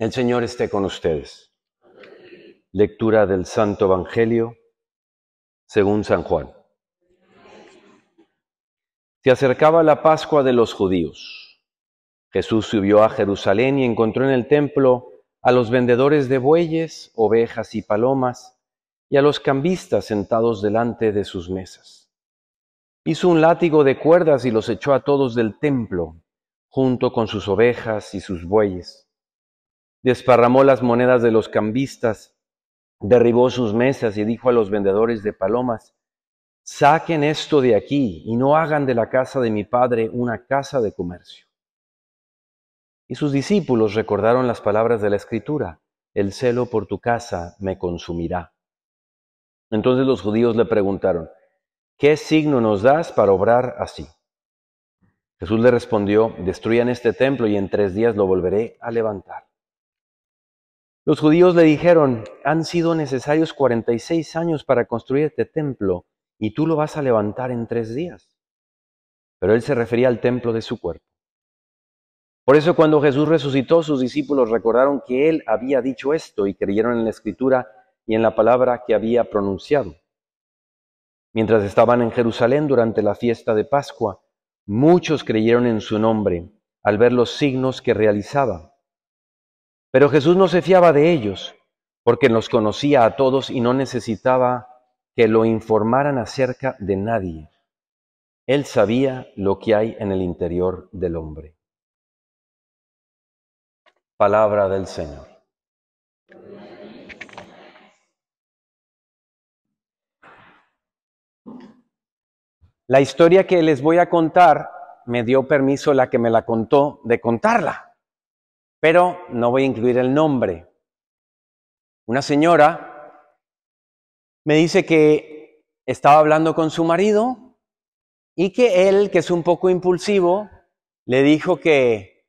El Señor esté con ustedes. Lectura del Santo Evangelio según San Juan. Se acercaba la Pascua de los judíos. Jesús subió a Jerusalén y encontró en el templo a los vendedores de bueyes, ovejas y palomas y a los cambistas sentados delante de sus mesas. Hizo un látigo de cuerdas y los echó a todos del templo, junto con sus ovejas y sus bueyes desparramó las monedas de los cambistas, derribó sus mesas y dijo a los vendedores de palomas, saquen esto de aquí y no hagan de la casa de mi padre una casa de comercio. Y sus discípulos recordaron las palabras de la escritura, el celo por tu casa me consumirá. Entonces los judíos le preguntaron, ¿qué signo nos das para obrar así? Jesús le respondió, destruyan este templo y en tres días lo volveré a levantar. Los judíos le dijeron, han sido necesarios 46 años para construir este templo y tú lo vas a levantar en tres días. Pero él se refería al templo de su cuerpo. Por eso cuando Jesús resucitó, sus discípulos recordaron que él había dicho esto y creyeron en la escritura y en la palabra que había pronunciado. Mientras estaban en Jerusalén durante la fiesta de Pascua, muchos creyeron en su nombre al ver los signos que realizaba. Pero Jesús no se fiaba de ellos, porque los conocía a todos y no necesitaba que lo informaran acerca de nadie. Él sabía lo que hay en el interior del hombre. Palabra del Señor. La historia que les voy a contar me dio permiso la que me la contó de contarla pero no voy a incluir el nombre. Una señora me dice que estaba hablando con su marido y que él, que es un poco impulsivo, le dijo que,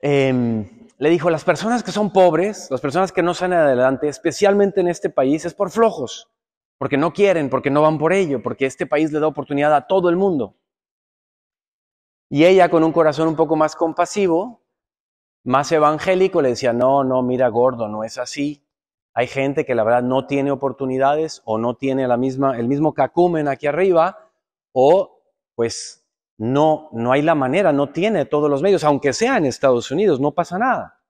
em, le dijo, las personas que son pobres, las personas que no salen adelante, especialmente en este país, es por flojos, porque no quieren, porque no van por ello, porque este país le da oportunidad a todo el mundo. Y ella, con un corazón un poco más compasivo, más evangélico le decía, no, no, mira gordo, no es así. Hay gente que la verdad no tiene oportunidades o no tiene la misma, el mismo cacumen aquí arriba o pues no, no hay la manera, no tiene todos los medios, aunque sea en Estados Unidos, no pasa nada.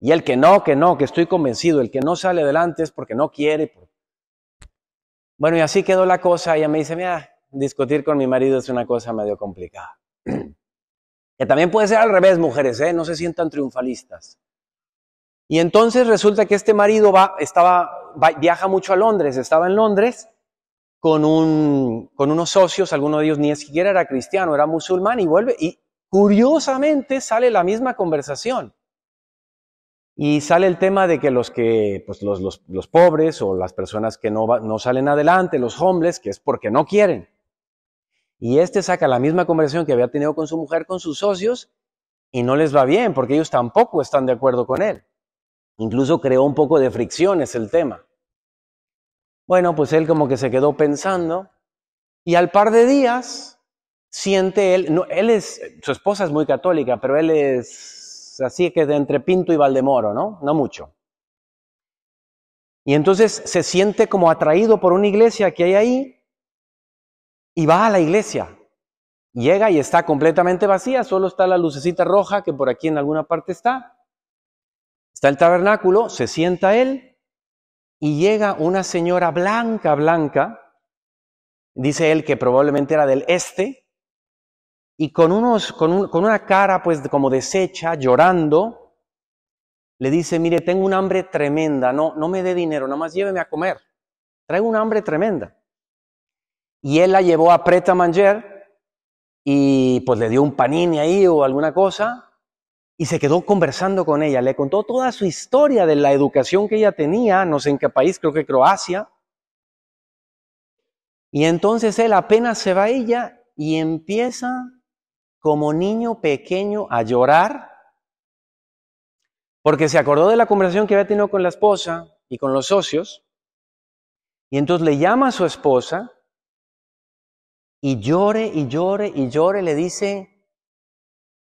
Y el que no, que no, que estoy convencido, el que no sale adelante es porque no quiere. Bueno, y así quedó la cosa. Ella me dice, mira, discutir con mi marido es una cosa medio complicada. Que también puede ser al revés, mujeres, ¿eh? no se sientan triunfalistas. Y entonces resulta que este marido va, estaba, viaja mucho a Londres, estaba en Londres con, un, con unos socios, alguno de ellos ni siquiera era cristiano, era musulmán, y vuelve, y curiosamente sale la misma conversación. Y sale el tema de que los que, pues los, los, pobres o las personas que no, no salen adelante, los hombres, que es porque no quieren. Y este saca la misma conversación que había tenido con su mujer, con sus socios, y no les va bien, porque ellos tampoco están de acuerdo con él. Incluso creó un poco de fricciones el tema. Bueno, pues él como que se quedó pensando, y al par de días siente él, no, él es, su esposa es muy católica, pero él es así que de entre Pinto y Valdemoro, ¿no? No mucho. Y entonces se siente como atraído por una iglesia que hay ahí, y va a la iglesia. Llega y está completamente vacía, solo está la lucecita roja que por aquí en alguna parte está. Está el tabernáculo, se sienta él y llega una señora blanca, blanca, dice él que probablemente era del este, y con, unos, con, una cara pues como deshecha, llorando, le dice, mire, tengo un hambre tremenda, no, no me dé dinero, nada más lléveme a comer, traigo un hambre tremenda. Y él la llevó a Preta Manger y pues le dio un panini ahí o alguna cosa y se quedó conversando con ella. Le contó toda su historia de la educación que ella tenía, no sé en qué país, creo que Croacia. Y entonces él apenas se va a ella y empieza como niño pequeño a llorar porque se acordó de la conversación que había tenido con la esposa y con los socios. Y entonces le llama a su esposa y llore y llore y llore, le dice,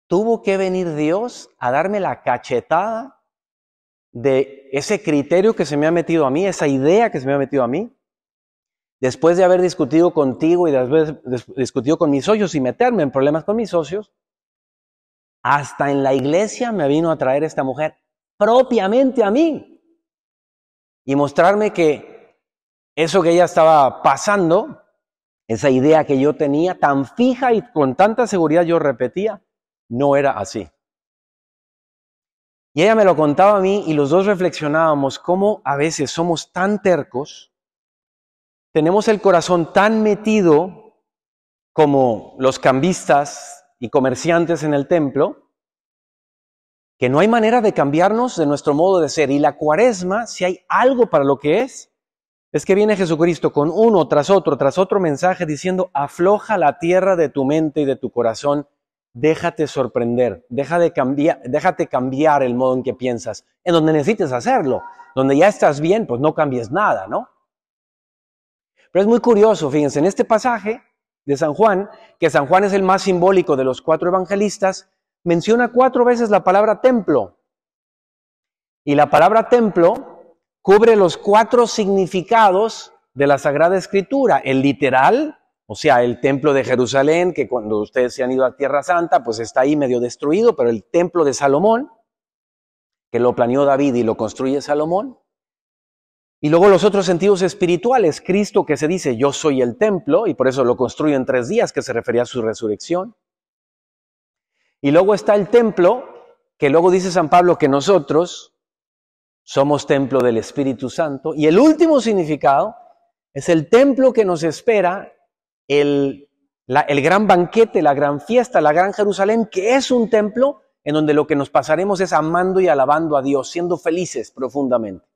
tuvo que venir Dios a darme la cachetada de ese criterio que se me ha metido a mí, esa idea que se me ha metido a mí, después de haber discutido contigo y después discutido con mis socios y meterme en problemas con mis socios, hasta en la iglesia me vino a traer esta mujer propiamente a mí y mostrarme que eso que ella estaba pasando esa idea que yo tenía tan fija y con tanta seguridad yo repetía, no era así. Y ella me lo contaba a mí y los dos reflexionábamos cómo a veces somos tan tercos, tenemos el corazón tan metido como los cambistas y comerciantes en el templo, que no hay manera de cambiarnos de nuestro modo de ser. Y la cuaresma, si hay algo para lo que es, es que viene Jesucristo con uno tras otro, tras otro mensaje diciendo, afloja la tierra de tu mente y de tu corazón, déjate sorprender, de déjate cambiar el modo en que piensas, en donde necesites hacerlo, donde ya estás bien, pues no cambies nada, ¿no? Pero es muy curioso, fíjense, en este pasaje de San Juan, que San Juan es el más simbólico de los cuatro evangelistas, menciona cuatro veces la palabra templo. Y la palabra templo cubre los cuatro significados de la Sagrada Escritura. El literal, o sea, el templo de Jerusalén, que cuando ustedes se han ido a Tierra Santa, pues está ahí medio destruido, pero el templo de Salomón, que lo planeó David y lo construye Salomón. Y luego los otros sentidos espirituales, Cristo que se dice, yo soy el templo, y por eso lo construye en tres días, que se refería a su resurrección. Y luego está el templo, que luego dice San Pablo que nosotros, somos templo del Espíritu Santo. Y el último significado es el templo que nos espera, el, gran banquete, la gran fiesta, la gran Jerusalén, que es un templo en donde lo que nos pasaremos es amando y alabando a Dios, siendo felices profundamente.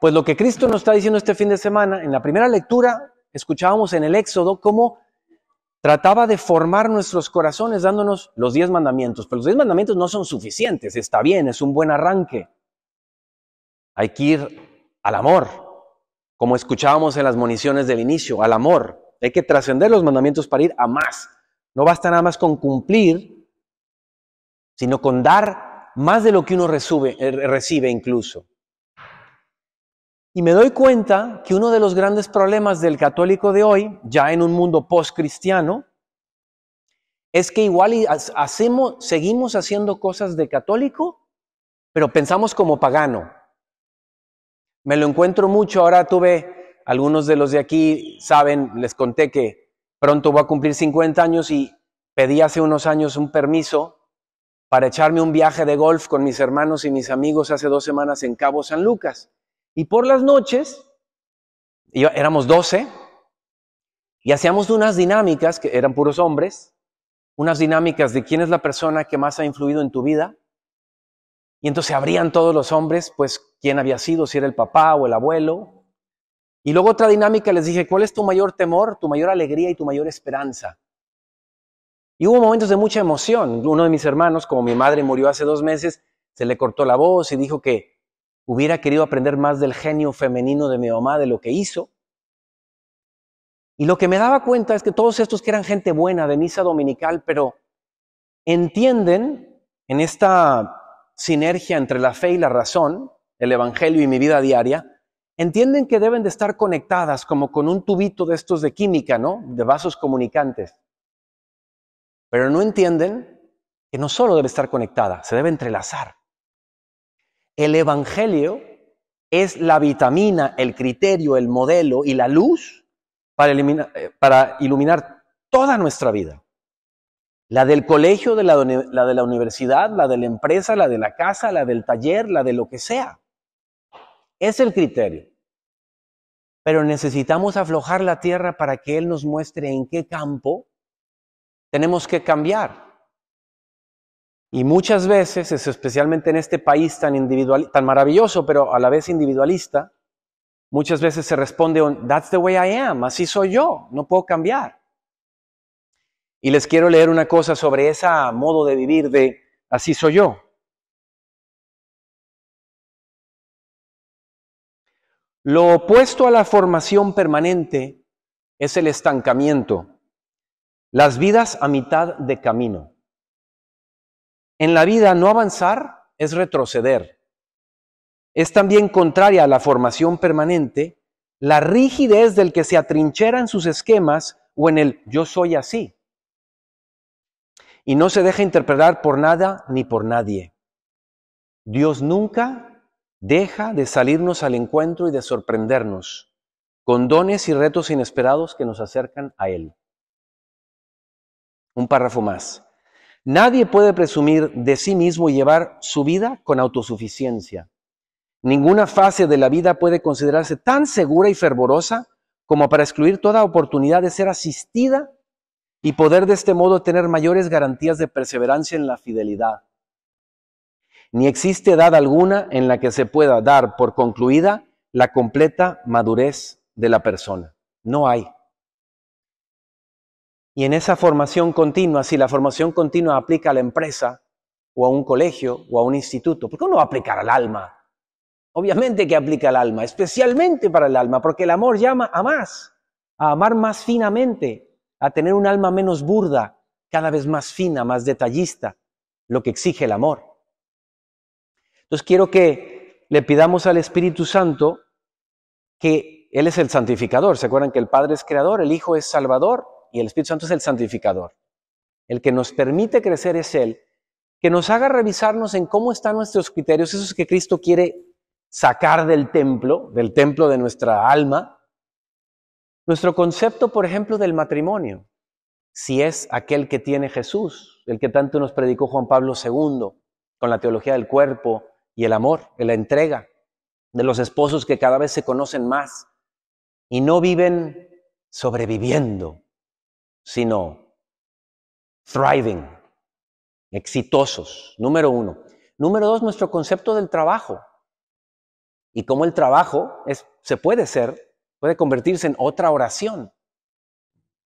Pues lo que Cristo nos está diciendo este fin de semana, en la primera lectura escuchábamos en el Éxodo cómo trataba de formar nuestros corazones dándonos los diez mandamientos, pero los diez mandamientos no son suficientes, está bien, es un buen arranque, hay que ir al amor, como escuchábamos en las municiones del inicio, al amor. Hay que trascender los mandamientos para ir a más. No basta nada más con cumplir, sino con dar más de lo que uno eh, recibe incluso. Y me doy cuenta que uno de los grandes problemas del católico de hoy, ya en un mundo post-cristiano, es que igual hacemos, seguimos haciendo cosas de católico, pero pensamos como pagano. Me lo encuentro mucho, ahora tuve, algunos de los de aquí saben, les conté que pronto voy a cumplir 50 años y pedí hace unos años un permiso para echarme un viaje de golf con mis hermanos y mis amigos hace dos semanas en Cabo San Lucas. Y por las noches, éramos 12, y hacíamos unas dinámicas, que eran puros hombres, unas dinámicas de quién es la persona que más ha influido en tu vida. Y entonces abrían todos los hombres, pues quién había sido, si era el papá o el abuelo. Y luego otra dinámica les dije, ¿cuál es tu mayor temor, tu mayor alegría y tu mayor esperanza? Y hubo momentos de mucha emoción. Uno de mis hermanos, como mi madre murió hace dos meses, se le cortó la voz y dijo que hubiera querido aprender más del genio femenino de mi mamá, de lo que hizo. Y lo que me daba cuenta es que todos estos que eran gente buena de misa dominical, pero entienden en esta sinergia entre la fe y la razón, el Evangelio y mi vida diaria, entienden que deben de estar conectadas como con un tubito de estos de química, ¿no? De vasos comunicantes. Pero no entienden que no solo debe estar conectada, se debe entrelazar. El Evangelio es la vitamina, el criterio, el modelo y la luz para, eh, iluminar toda nuestra vida. La del colegio, la de la universidad, la de la empresa, la de la casa, la del taller, la de lo que sea. Es el criterio. Pero necesitamos aflojar la tierra para que Él nos muestre en qué campo tenemos que cambiar. Y muchas veces, especialmente en este país tan, tan maravilloso, pero a la vez individualista, muchas veces se responde, that's the way I am, así soy yo, no puedo cambiar. Y les quiero leer una cosa sobre ese modo de vivir de así soy yo. Lo opuesto a la formación permanente es el estancamiento, las vidas a mitad de camino. En la vida no avanzar es retroceder. Es también contraria a la formación permanente la rigidez del que se atrinchera en sus esquemas o en el yo soy así. Y no se deja interpretar por nada ni por nadie. Dios nunca Deja de salirnos al encuentro y de sorprendernos con dones y retos inesperados que nos acercan a Él. Un párrafo más. Nadie puede presumir de sí mismo y llevar su vida con autosuficiencia. Ninguna fase de la vida puede considerarse tan segura y fervorosa como para excluir toda oportunidad de ser asistida y poder de este modo tener mayores garantías de perseverancia en la fidelidad ni existe edad alguna en la que se pueda dar por concluida la completa madurez de la persona. No hay. Y en esa formación continua, si la formación continua aplica a la empresa o a un colegio o a un instituto, ¿por qué no aplicar al alma? Obviamente que aplica al alma, especialmente para el alma, porque el amor llama a más, a amar más finamente, a tener un alma menos burda, cada vez más fina, más detallista, lo que exige el amor. Entonces quiero que le pidamos al Espíritu Santo que Él es el santificador. ¿Se acuerdan que el Padre es creador, el Hijo es salvador y el Espíritu Santo es el santificador? El que nos permite crecer es Él, que nos haga revisarnos en cómo están nuestros criterios, esos que Cristo quiere sacar del templo, del templo de nuestra alma. Nuestro concepto, por ejemplo, del matrimonio, si es aquel que tiene Jesús, el que tanto nos predicó Juan Pablo II, con la teología del cuerpo, y el amor, la entrega de los esposos que cada vez se conocen más y no viven sobreviviendo, sino thriving, exitosos, número uno. Número dos, nuestro concepto del trabajo y cómo el trabajo es, se puede ser, puede convertirse en otra oración.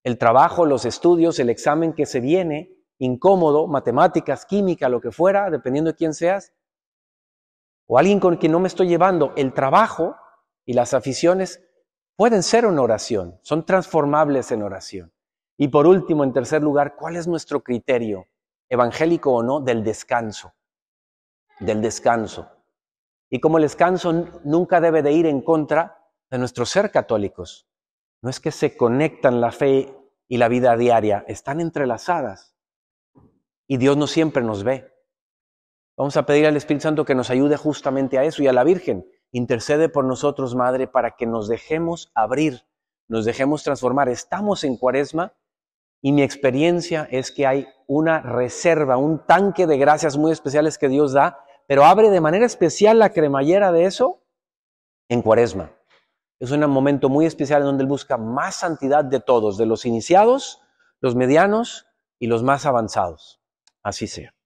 El trabajo, los estudios, el examen que se viene, incómodo, matemáticas, química, lo que fuera, dependiendo de quién seas, o alguien con quien no me estoy llevando, el trabajo y las aficiones pueden ser una oración, son transformables en oración. Y por último, en tercer lugar, ¿cuál es nuestro criterio, evangélico o no, del descanso? Del descanso. Y como el descanso nunca debe de ir en contra de nuestro ser católicos, no es que se conectan la fe y la vida diaria, están entrelazadas. Y Dios no siempre nos ve. Vamos a pedir al Espíritu Santo que nos ayude justamente a eso y a la Virgen. Intercede por nosotros, Madre, para que nos dejemos abrir, nos dejemos transformar. Estamos en cuaresma y mi experiencia es que hay una reserva, un tanque de gracias muy especiales que Dios da, pero abre de manera especial la cremallera de eso en cuaresma. Es un momento muy especial en donde Él busca más santidad de todos, de los iniciados, los medianos y los más avanzados. Así sea.